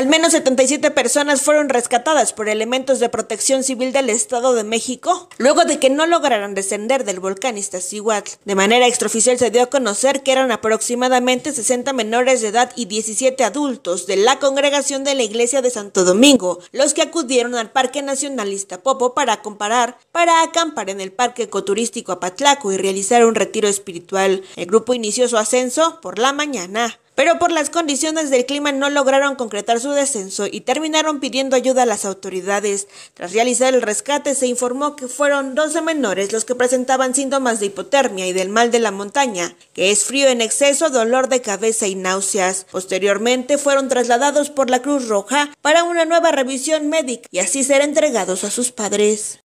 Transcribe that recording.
Al menos 77 personas fueron rescatadas por elementos de protección civil del Estado de México, luego de que no lograran descender del volcán Iztaccíhuatl. De manera extraoficial se dio a conocer que eran aproximadamente 60 menores de edad y 17 adultos de la congregación de la Iglesia de Santo Domingo, los que acudieron al Parque Nacional Iztapopo para comparar, para acampar en el Parque Ecoturístico Apatlaco y realizar un retiro espiritual. El grupo inició su ascenso por la mañana pero por las condiciones del clima no lograron concretar su descenso y terminaron pidiendo ayuda a las autoridades. Tras realizar el rescate se informó que fueron 12 menores los que presentaban síntomas de hipotermia y del mal de la montaña, que es frío en exceso, dolor de cabeza y náuseas. Posteriormente fueron trasladados por la Cruz Roja para una nueva revisión médica y así ser entregados a sus padres.